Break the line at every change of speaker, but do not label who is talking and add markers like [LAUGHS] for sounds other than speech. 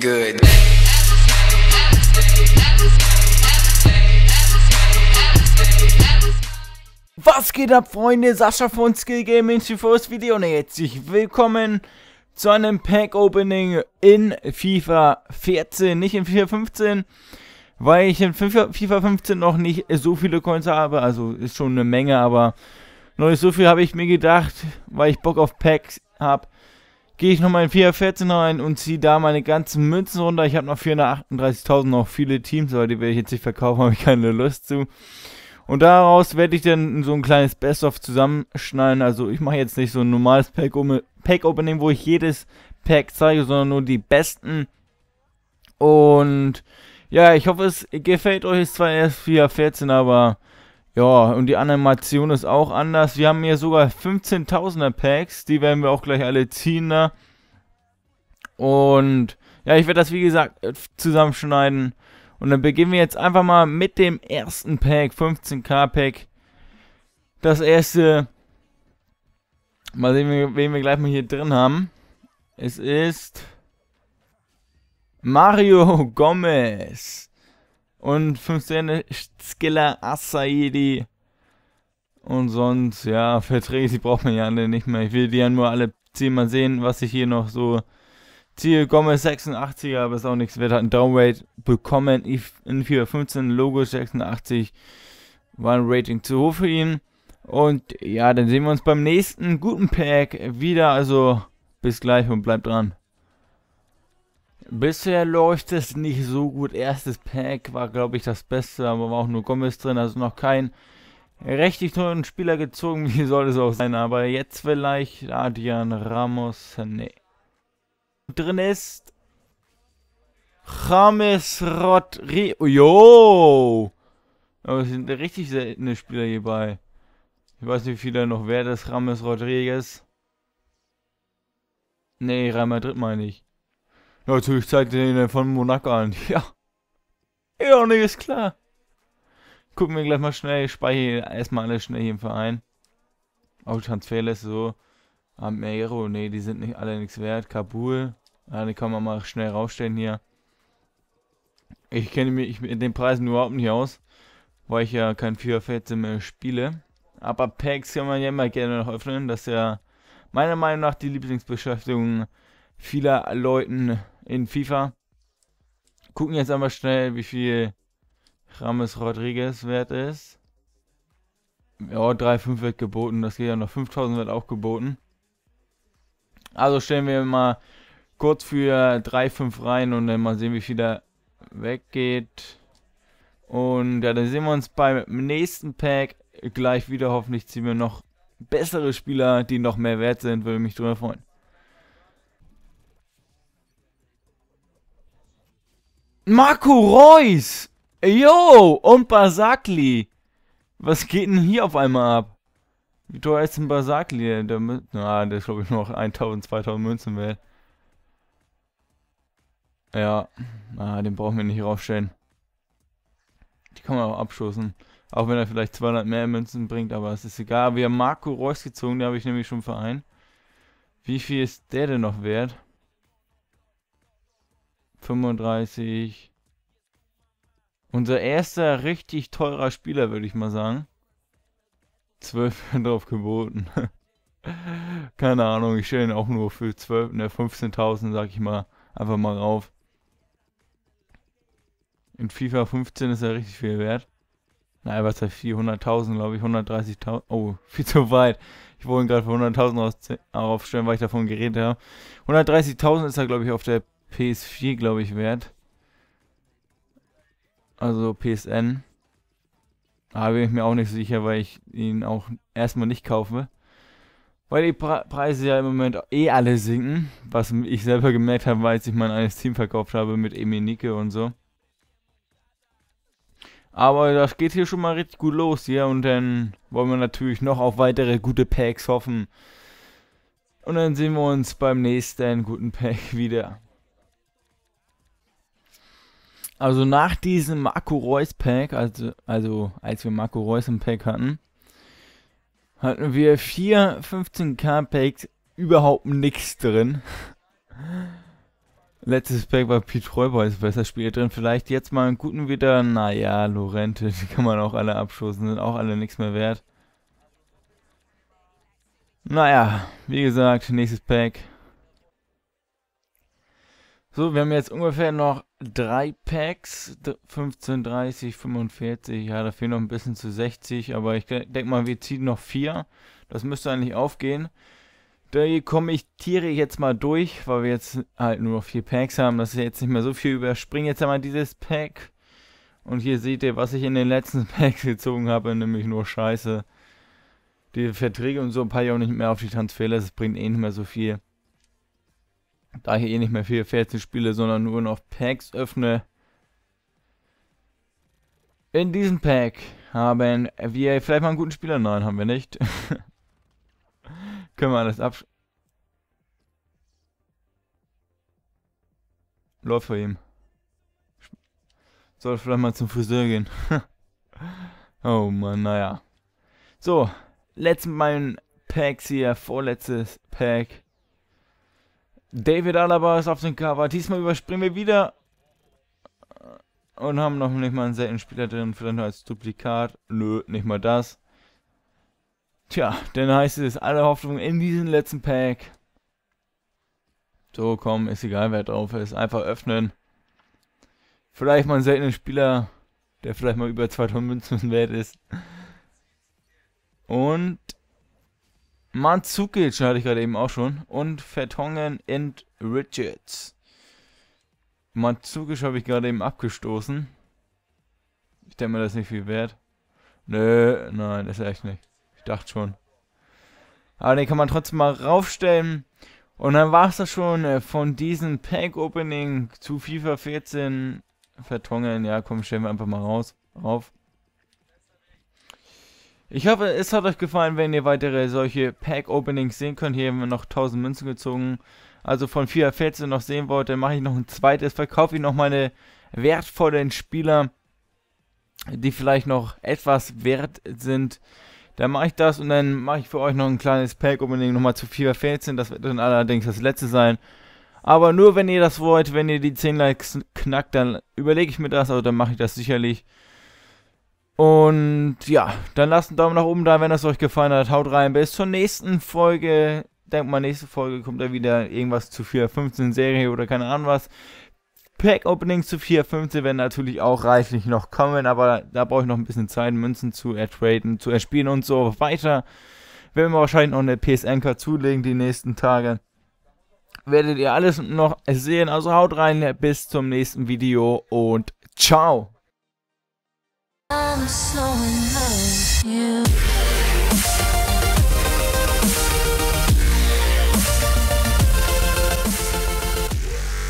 Good. Was geht ab, Freunde? Sascha von Skill Gaming das Video und herzlich willkommen zu einem Pack Opening in FIFA 14, nicht in FIFA 15, weil ich in FIFA 15 noch nicht so viele Coins habe, also ist schon eine Menge, aber noch nicht so viel habe ich mir gedacht, weil ich Bock auf Packs habe gehe ich nochmal in 414 rein und ziehe da meine ganzen Münzen runter. Ich habe noch 438.000, noch viele Teams, aber die werde ich jetzt nicht verkaufen, [LAUGHS] habe ich keine Lust zu. Und daraus werde ich dann so ein kleines Best-of zusammenschneiden. Also ich mache jetzt nicht so ein normales Pack-Opening, wo ich jedes Pack zeige, sondern nur die besten. Und ja, ich hoffe, es gefällt euch. Es ist zwar erst 4.14, aber ja, und die Animation ist auch anders. Wir haben hier sogar 15.000er Packs. Die werden wir auch gleich alle ziehen da. Ne? Und ja, ich werde das wie gesagt zusammenschneiden. Und dann beginnen wir jetzt einfach mal mit dem ersten Pack, 15k Pack. Das erste, mal sehen, wen wir gleich mal hier drin haben. Es ist Mario [LAUGHS] Gomez und 5 Sterne Skiller Asaidi. Und sonst, ja, Verträge, die braucht man ja alle nicht mehr. Ich will die ja nur alle ziehen, mal sehen, was ich hier noch so ziehe. Gomez 86er, aber ist auch nichts wert. Hat einen Downrate bekommen. In 415 Logo 86 war ein Rating zu hoch für ihn. Und ja, dann sehen wir uns beim nächsten guten Pack wieder. Also bis gleich und bleibt dran. Bisher läuft es nicht so gut. Erstes Pack war, glaube ich, das Beste, aber war auch nur Gomez drin, also noch kein richtig tollen Spieler gezogen, [LAUGHS] wie soll es auch sein, aber jetzt vielleicht Adrian Ramos, nee. Drin ist James Rodriguez, jo! Aber es sind richtig seltene Spieler hierbei. Ich weiß nicht, wie viele noch wert ist, James Rodriguez. Nee, Real Madrid meine ich natürlich zeigt er ihn von Monaco an. [LAUGHS] Ja. Ja, nee, ist klar. Gucken wir gleich mal schnell. Ich speichere erstmal alles schnell hier im Verein. Auch Transferliste so. Amero, nee, die sind nicht alle nichts wert. Kabul, ja, die kann man mal schnell rausstellen hier. Ich kenne mich mit den Preisen überhaupt nicht aus, weil ich ja kein FIFA 14 mehr spiele. Aber Packs kann man ja immer gerne noch öffnen. Das ist ja meiner Meinung nach die Lieblingsbeschäftigung vieler Leuten in FIFA. Gucken jetzt einmal schnell, wie viel Rames Rodriguez wert ist. Ja, 3,5 wird geboten, das geht ja noch. 5000 wird auch geboten. Also stellen wir mal kurz für 3,5 rein und dann mal sehen, wie viel da weggeht. Und ja, dann sehen wir uns beim nächsten Pack gleich wieder. Hoffentlich ziehen wir noch bessere Spieler, die noch mehr wert sind. Würde mich drüber freuen. Marco Reus! Yo! Und Basakli! Was geht denn hier auf einmal ab? Wie teuer ist ein Basakli? Der, na, der ist glaube ich noch 1000, 2000 Münzen wert. Ja, ah, den brauchen wir nicht raufstellen. Die kann man auch abschossen. Auch wenn er vielleicht 200 mehr Münzen bringt, aber es ist egal. Wir haben Marco Reus gezogen, den habe ich nämlich schon vereint. Wie viel ist der denn noch wert? 35. Unser erster richtig teurer Spieler, würde ich mal sagen. 12 [LAUGHS] werden drauf geboten. [LAUGHS] Keine Ahnung, ich stelle ihn auch nur für 12, ne, 15.000, sag ich mal, einfach mal rauf. In FIFA 15 ist er richtig viel wert. Nein, was heißt 400.000, glaube ich, 130.000, oh, [LAUGHS] viel zu weit. Ich wollte ihn gerade für 100.000 aufstellen, weil ich davon geredet habe. 130.000 ist er, glaube ich, auf der PS4, glaube ich, wert. Also PSN. Da bin ich mir auch nicht sicher, weil ich ihn auch erstmal nicht kaufe. Weil die pra Preise ja im Moment eh alle sinken. Was ich selber gemerkt habe, weil ich mein eines Team verkauft habe mit Emenike und so. Aber das geht hier schon mal richtig gut los hier und dann wollen wir natürlich noch auf weitere gute Packs hoffen. Und dann sehen wir uns beim nächsten guten Pack [LAUGHS] wieder. Also nach diesem Marco Reus Pack, also, also als wir Marco Reus im Pack hatten, hatten wir vier 15k Packs überhaupt nichts drin. [LAUGHS] Letztes Pack war Pete Räuber ist besser Spieler drin. Vielleicht jetzt mal einen guten wieder. Naja, Lorente, die kann man auch alle abschossen, sind auch alle nichts mehr wert. Naja, wie gesagt, nächstes Pack. So, wir haben jetzt ungefähr noch drei Packs, 15, 30, 45, ja, da fehlen noch ein bisschen zu 60, aber ich denke mal, wir ziehen noch vier. Das müsste eigentlich aufgehen. Da komme ich Tiere ich jetzt mal durch, weil wir jetzt halt nur noch vier Packs haben. Das ist jetzt nicht mehr so viel. Überspringe jetzt einmal dieses Pack. Und hier seht ihr, was ich in den letzten [LAUGHS] Packs gezogen habe, nämlich nur Scheiße. Die Verträge und so ein paar ja auch nicht mehr auf die Transferliste, das bringt eh nicht mehr so viel. Da ich eh nicht mehr viel Fertig spiele, sondern nur noch Packs öffne. In diesem Pack haben wir vielleicht mal einen guten Spieler. Nein, haben wir nicht. [LAUGHS] Können wir alles absch... Läuft vor ihm. Soll vielleicht mal zum Friseur gehen. [LAUGHS] oh Mann, naja. So, letztes Mal Packs hier, vorletztes Pack. David Alaba ist auf dem Cover. Diesmal überspringen wir wieder. Und haben noch nicht mal einen seltenen Spieler drin, vielleicht nur als Duplikat. Nö, nicht mal das. Tja, dann heißt es, alle Hoffnung in diesem letzten Pack. So, komm, ist egal, wer drauf ist. Einfach öffnen. Vielleicht mal einen seltenen Spieler, der vielleicht mal über 2000 Münzen wert ist. Und Manzukic hatte ich gerade eben auch schon. Und Vertongen and Richards. Manzukic habe ich gerade eben abgestoßen. Ich denke mal, das ist nicht viel wert. Nö, nein, das ist echt nicht. Ich dachte schon. Aber den kann man trotzdem mal raufstellen. Und dann war es das schon äh, von diesem Pack-Opening zu FIFA 14. Vertongen, ja komm, stellen wir einfach mal raus, rauf. Ich hoffe, es hat euch gefallen, wenn ihr weitere solche Pack-Openings sehen könnt. Hier haben wir noch 1000 Münzen gezogen. Also von 4 14 noch sehen wollt, dann mache ich noch ein zweites, verkaufe ich noch meine wertvollen Spieler, die vielleicht noch etwas wert sind. Dann mache ich das und dann mache ich für euch noch ein kleines Pack opening nochmal zu 4 14. Das wird dann allerdings das letzte sein. Aber nur wenn ihr das wollt, wenn ihr die 10 Likes knackt, dann überlege ich mir das, also dann mache ich das sicherlich. Und ja, dann lasst einen Daumen nach oben da, wenn es euch gefallen hat. Haut rein, bis zur nächsten Folge. Denkt mal, nächste Folge kommt da wieder irgendwas zu 4.15 Serie oder keine Ahnung was. Pack-Openings zu 4.15 werden natürlich auch reichlich noch kommen, aber da brauche ich noch ein bisschen Zeit, Münzen zu ertraden, zu erspielen und so weiter. Werden wir wahrscheinlich noch eine PSN-Card zulegen die nächsten Tage. Werdet ihr alles noch sehen, also haut rein, bis zum nächsten Video und ciao! I'm so in love with you